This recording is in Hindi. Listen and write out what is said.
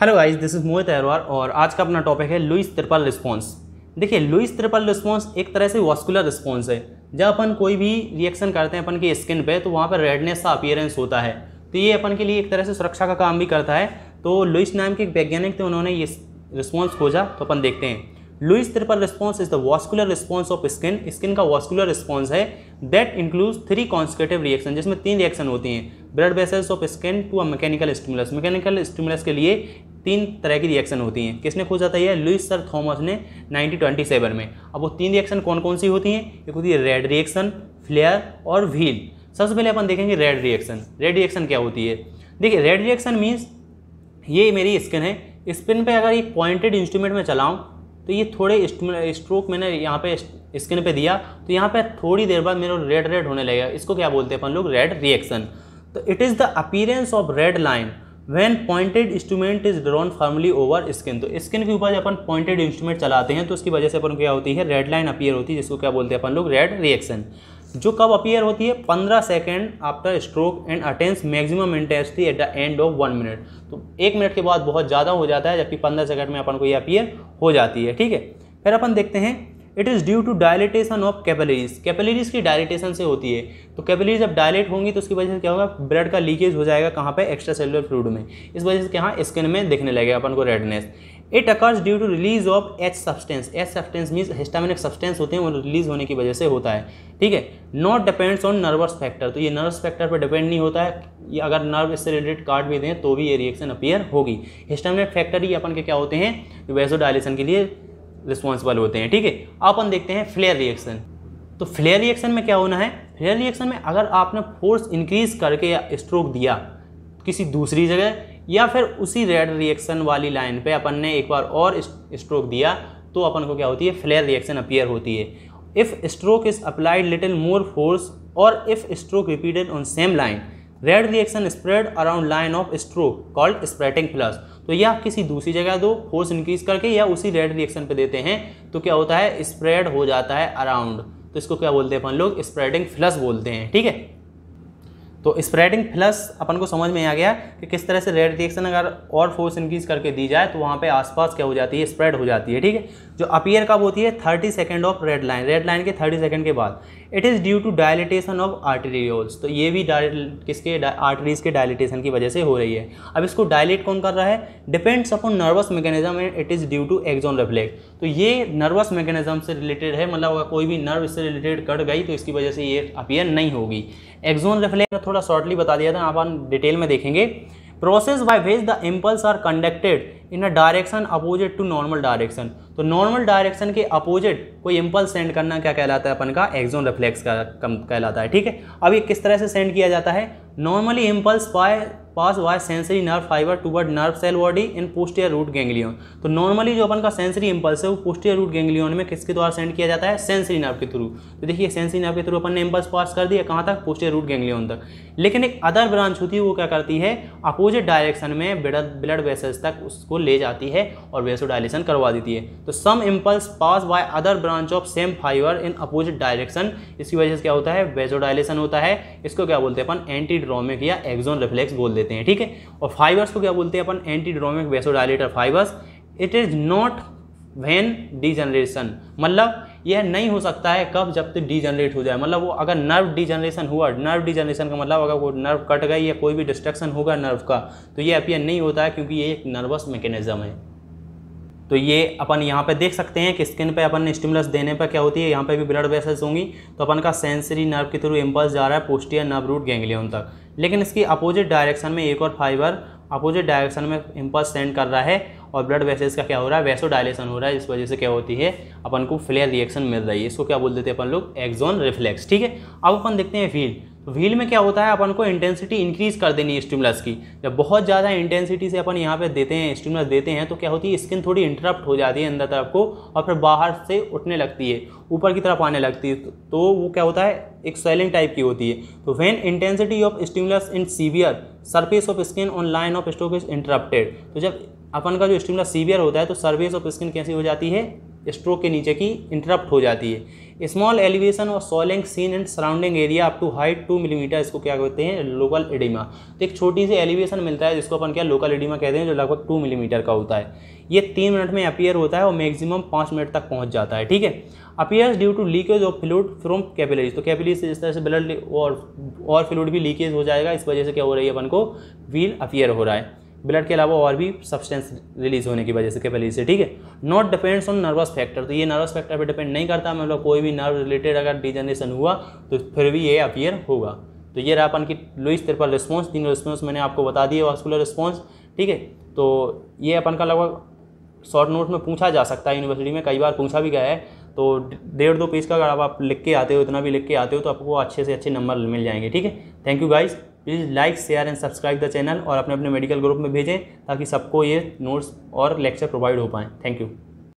hello guys this is Mohit Aharwar और आज का अपना टॉपिक है लुइस त्रिपल रिस्पॉन्स देखिए लुइस त्रिपल रिस्पॉन्स एक तरह से वास्कुलर रिस्पॉन्स है जब अपन कोई भी रिएक्शन करते हैं अपन की स्किन पे तो वहाँ पर रेडनेस का अपियरेंस होता है तो ये अपन के लिए एक तरह से सुरक्षा का काम भी करता है तो लुइस नाम के एक वैज्ञानिक थे उन्होंने ये रिस्पॉन्स खोजा तो अपन देखते हैं Lewis triple response is the vascular response of skin skin का वास्कुलर रिस्पॉन्स है that includes three consecutive reaction जिसमें तीन रिएक्शन होती हैं blood vessels of skin to a mechanical stimulus mechanical stimulus के लिए तीन तरह की रिएक्शन होती हैं किसने खोजा था यह लुइस सर थॉमस ने 1927 में अब वो तीन रिएक्शन कौन कौन सी होती हैं एक होती है रेड रिएक्शन फ्लेयर और व्हील सबसे पहले अपन देखेंगे रेड रिएक्शन रेड रिएक्शन क्या होती है देखिए रेड रिएक्शन मीन्स ये मेरी स्किन है स्पिन पे अगर ये पॉइंटेड इंस्ट्रूमेंट में चलाऊं तो ये थोड़े स्ट्रोक मैंने यहाँ पे स्किन पे दिया तो यहाँ पे थोड़ी देर बाद मेरा रेड रेड होने लगेगा इसको क्या बोलते हैं अपन लोग रेड रिएक्शन तो it is the appearance of red line when pointed instrument is drawn formally over skin तो स्किन के ऊपर जब अपन पॉइंटेड इंस्ट्रूमेंट चलाते हैं तो उसकी वजह से अपन क्या होती है रेड लाइन अपीयर होती है जिसको क्या बोलते हैं अपन लोग रेड रिएक्शन जो कब अपीयर होती है पंद्रह second after stroke and attains maximum intensity at the end of one minute तो एक मिनट के बाद बहुत ज़्यादा हो जाता है जबकि पंद्रह सेकेंड में अपन को ये अपीयर हो जाती है ठीक है फिर अपन देखते हैं it is due to dilatation of capillaries capillaries की डायलिटेशन से होती है तो कैपलरीज जब डायलेट होंगी तो उसकी वजह से क्या होगा ब्लड का लीकेज हो जाएगा कहाँ पे एक्स्ट्रा सेलुलर फ्लूड में इस वजह से यहाँ स्किन में दिखने लगेगा अपन को redness it occurs due to release of H substance H substance means histaminic substance होते हैं वो रिलीज होने की वजह से होता है ठीक है not depends on nervous factor तो ये नर्वस फैक्टर पर डिपेंड नहीं होता है ये अगर नर्व इससे रिलेटेड कार्ड भी दें तो भी ये रिएक्शन अपियर होगी हिस्टामिनिक फैक्टर ही अपन के क्या होते हैं वैसो डायलेशन के लिए रिस्पॉन्सिबल होते हैं ठीक है अपन देखते हैं फ्लेयर रिएक्शन तो फ्लेयर रिएक्शन में क्या होना है फ्लेयर रिएक्शन में अगर आपने फोर्स इंक्रीज करके या स्ट्रोक दिया किसी दूसरी जगह या फिर उसी रेड रिएक्शन वाली लाइन पे अपन ने एक बार और स्ट्रोक दिया तो अपन को क्या होती है फ्लेयर रिएक्शन अपीयर होती है if stroke is applied little more force और if stroke repeated on same line red reaction spread around line of stroke called spreading flush तो यह आप किसी दूसरी जगह दो फोर्स इंक्रीज करके या उसी रेड रिएक्शन पे देते हैं तो क्या होता है स्प्रेड हो जाता है अराउंड तो इसको क्या बोलते हैं अपन लोग स्प्रेडिंग फ्लस बोलते हैं ठीक है तो स्प्रेडिंग प्लस अपन को समझ में आ गया कि किस तरह से रेड रिएक्शन अगर और फोर्स इंक्रीज करके दी जाए तो वहाँ पे आसपास क्या हो जाती है स्प्रेड हो जाती है ठीक है जो अपीयर कब होती है thirty second of red line red line के थर्टी सेकेंड के बाद it is due to dilatation of arterioles तो ये भी किसके आर्टरीज के डायलिटेशन की वजह से हो रही है अब इसको डायलेट कौन कर रहा है depends upon nervous mechanism and it is due to axon reflect तो ये नर्वस मैकेनिज्म से रिलेटेड है मतलब अगर कोई भी नर्व इससे रिलेटेड कट गई तो इसकी वजह से ये अपियर नहीं होगी एक्जोन रिफ्लेक्ट थोड़ा शॉर्टली बता दिया था आप डिटेल में देखेंगे process by which the impulse are conducted in a direction opposite to normal direction तो नॉर्मल डायरेक्शन के अपोजिट कोई इम्पल्स सेंड करना क्या कहलाता है अपन का एक्जोन रिफ्लेक्स का कहलाता है ठीक है अब ये किस तरह से सेंड किया जाता है normally impulse by pass by sensory nerve fiber toward nerve cell body in posterior root ganglion तो नॉर्मली जो अपन का सेंसरी इंपल्स है वो पोस्टियर रूट गैंग्लियन में किसके द्वारा सेंड किया जाता है सेंसरी नर्व के थ्रू तो देखिए सेंसरी नर्व के थ्रू अपन ने इंपल्स पास कर दिया कहाँ तक पोस्टियर रूट गैंग्लियन तक लेकिन एक अदर ब्रांच होती है वो क्या करती है अपोजिट डायरेक्शन में ब्लड वेसल्स तक उसको ले जाती है और डायलेशन करवा देती है तो some impulse pass by other branch of same fiber in opposite direction इसकी वजह से क्या होता है वेसोडाइलेशन होता है इसको क्या बोलते हैं अपन एंटीड्रोमिक या एक्जोन रिफ्लेक्स बोल देते हैं देते हैं ठीक है और फाइबर्स को क्या बोलते हैं अपन antidromic vasodilator fibers it is not when degeneration मतलब यह नहीं हो सकता है कब जब तक डीजनरेट हो जाए मतलब वो अगर नर्व डीजनरेशन हुआ नर्व डीजनरेशन का मतलब अगर वो नर्व कट गई या कोई भी डिस्ट्रक्शन होगा नर्व का तो ये अपियर नहीं होता है क्योंकि ये एक नर्वस मैकेनिज्म है तो ये अपन यहाँ पे देख सकते हैं कि स्किन पे अपन ने स्टिमुलस देने पर क्या होती है यहाँ पे भी ब्लड वेसल्स होंगी तो अपन का सेंसरी नर्व के थ्रू इम्पल्स जा रहा है पोस्टियर नर्व रूट गैंगलियन तक लेकिन इसकी अपोजिट डायरेक्शन में एक और फाइबर अपोजिट डायरेक्शन में इम्पल्स सेंड कर रहा है और ब्लड वेसेस का क्या हो रहा है वैसो डायलेशन हो रहा है इस वजह से क्या होती है अपन को फ्लेयर रिएक्शन मिल रही है इसको क्या बोल देते हैं अपन लोग एक्जोन रिफ्लेक्स ठीक है अब अपन देखते हैं फील्ड व्हील में क्या होता है अपन को इंटेंसिटी इंक्रीज कर देनी है स्टिमुलस की जब बहुत ज़्यादा इंटेंसिटी से अपन यहाँ पे देते हैं स्टिमुलस देते हैं तो क्या होती है स्किन थोड़ी इंटरप्ट हो जाती है अंदर तरफ को और फिर बाहर से उठने लगती है ऊपर की तरफ आने लगती है तो वो क्या होता है एक सेलिंग टाइप की होती है तो when intensity of stimulus in severe surface of skin on line of stroke is interrupted तो जब अपन का जो स्टिमुलस सीवियर होता है तो सर्फेस ऑफ स्किन कैसी हो जाती है स्ट्रोक के नीचे की इंटरप्ट हो जाती है स्मॉल एलिवेशन और swelling seen and surrounding area up to height two millimetre इसको क्या कहते हैं लोकल एडिमा तो एक छोटी सी एलिवेशन मिलता है जिसको अपन क्या लोकल एडिमा कहते हैं जो लगभग टू मिलीमीटर का होता है ये तीन मिनट में अपियर होता है और मैक्सिमम पाँच मिनट तक पहुँच जाता है ठीक है appears due to leakage of fluid from capillaries तो कैपिलरीज से जिस तरह से ब्लड और और फ्लूड भी लीकेज हो जाएगा इस वजह से क्या हो रही है अपन को व्हील अपियर हो रहा है ब्लड के अलावा और भी सब्सटेंस रिलीज होने की वजह से कैपेलरी से ठीक है not depends on nervous factor तो ये नर्वस फैक्टर पे डिपेंड नहीं करता मतलब कोई भी नर्व रिलेटेड अगर डिजनरेशन हुआ तो फिर भी ये अपियर होगा तो ये रहा अपन की लुइस तिरपल रिस्पॉन्स तीन रिस्पॉन्स मैंने आपको बता दिए वास्कुलर रिस्पॉन्स ठीक है तो ये अपन का लगभग शॉर्ट नोट में पूछा जा सकता है यूनिवर्सिटी में कई बार पूछा भी गया है तो डेढ़ दो पेज का अगर आप लिख के आते हो इतना भी लिख के आते हो तो आपको अच्छे से अच्छे नंबर मिल जाएंगे ठीक है thank you guys please like share and subscribe the channel और अपने अपने मेडिकल ग्रुप में भेजें ताकि सबको ये नोट्स और लेक्चर प्रोवाइड हो पाएँ थैंक यू